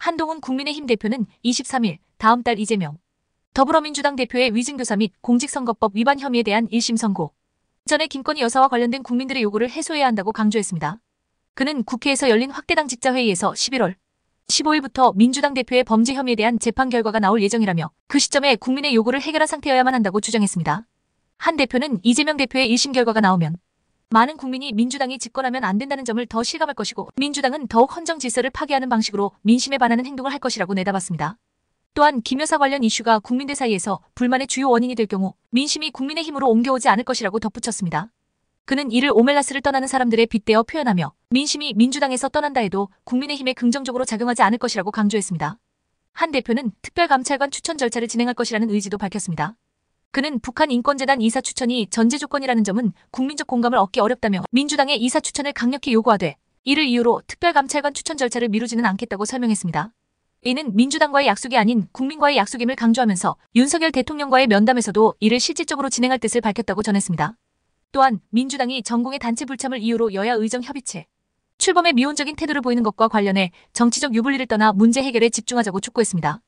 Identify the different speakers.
Speaker 1: 한동훈 국민의힘 대표는 23일 다음 달 이재명 더불어민주당 대표의 위증교사 및 공직선거법 위반 혐의에 대한 1심 선고 전에 김건희 여사와 관련된 국민들의 요구를 해소해야 한다고 강조했습니다. 그는 국회에서 열린 확대당 직자회의에서 11월 15일부터 민주당 대표의 범죄 혐의에 대한 재판 결과가 나올 예정이라며 그 시점에 국민의 요구를 해결한 상태여야만 한다고 주장했습니다. 한 대표는 이재명 대표의 1심 결과가 나오면 많은 국민이 민주당이 집권하면 안 된다는 점을 더 실감할 것이고 민주당은 더욱 헌정 질서를 파괴하는 방식으로 민심에 반하는 행동을 할 것이라고 내다봤습니다. 또한 김 여사 관련 이슈가 국민들 사이에서 불만의 주요 원인이 될 경우 민심이 국민의 힘으로 옮겨오지 않을 것이라고 덧붙였습니다. 그는 이를 오멜라스를 떠나는 사람들의 빗대어 표현하며 민심이 민주당에서 떠난다 해도 국민의힘에 긍정적으로 작용하지 않을 것이라고 강조했습니다. 한 대표는 특별감찰관 추천 절차를 진행할 것이라는 의지도 밝혔습니다. 그는 북한 인권재단 이사 추천이 전제 조건이라는 점은 국민적 공감을 얻기 어렵다며 민주당의 이사 추천을 강력히 요구하되 이를 이유로 특별감찰관 추천 절차를 미루지는 않겠다고 설명했습니다. 이는 민주당과의 약속이 아닌 국민과의 약속임을 강조하면서 윤석열 대통령과의 면담에서도 이를 실질적으로 진행할 뜻을 밝혔다고 전했습니다. 또한 민주당이 전공의 단체 불참을 이유로 여야 의정 협의체 출범에 미온적인 태도를 보이는 것과 관련해 정치적 유불리를 떠나 문제 해결에 집중하자고 촉구했습니다.